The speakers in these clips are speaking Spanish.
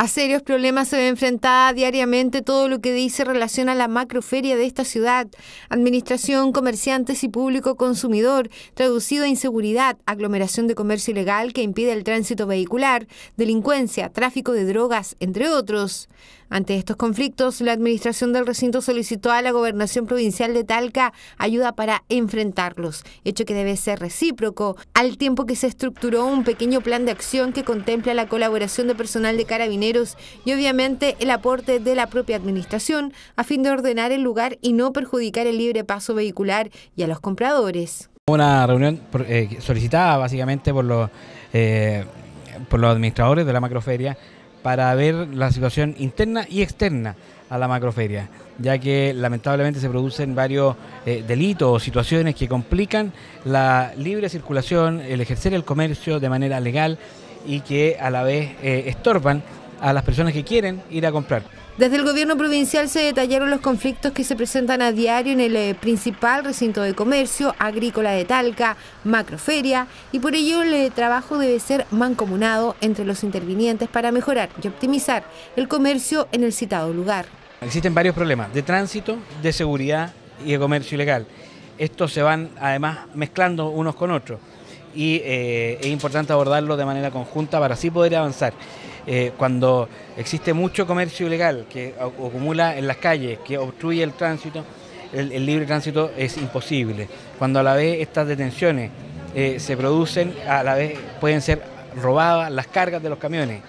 A serios problemas se ve enfrentada diariamente todo lo que dice relación a la macroferia de esta ciudad. Administración, comerciantes y público consumidor, traducido a inseguridad, aglomeración de comercio ilegal que impide el tránsito vehicular, delincuencia, tráfico de drogas, entre otros. Ante estos conflictos, la administración del recinto solicitó a la gobernación provincial de Talca ayuda para enfrentarlos, hecho que debe ser recíproco, al tiempo que se estructuró un pequeño plan de acción que contempla la colaboración de personal de carabineros y obviamente el aporte de la propia administración a fin de ordenar el lugar y no perjudicar el libre paso vehicular y a los compradores. Una reunión eh, solicitada básicamente por los, eh, por los administradores de la macroferia para ver la situación interna y externa a la macroferia, ya que lamentablemente se producen varios eh, delitos o situaciones que complican la libre circulación, el ejercer el comercio de manera legal y que a la vez eh, estorban a las personas que quieren ir a comprar. Desde el gobierno provincial se detallaron los conflictos que se presentan a diario en el eh, principal recinto de comercio, agrícola de Talca, macroferia, y por ello el eh, trabajo debe ser mancomunado entre los intervinientes para mejorar y optimizar el comercio en el citado lugar. Existen varios problemas de tránsito, de seguridad y de comercio ilegal. Estos se van además mezclando unos con otros y eh, es importante abordarlo de manera conjunta para así poder avanzar. Eh, cuando existe mucho comercio ilegal que acumula en las calles, que obstruye el tránsito, el, libre tránsito es imposible. Cuando a la vez estas detenciones eh, se producen, a la vez pueden ser robadas las cargas de los camiones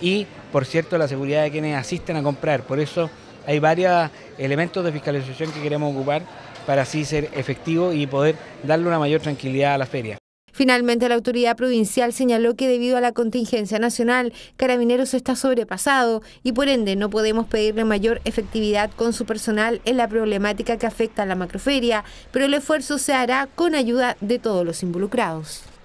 y, por cierto, la seguridad de quienes asisten a comprar. Por eso hay varios elementos de fiscalización que queremos ocupar para así ser efectivos y poder darle una mayor tranquilidad a la feria. Finalmente, la autoridad provincial señaló que debido a la contingencia nacional, Carabineros está sobrepasado y por ende no podemos pedirle mayor efectividad con su personal en la problemática que afecta a la macroferia, pero el esfuerzo se hará con ayuda de todos los involucrados.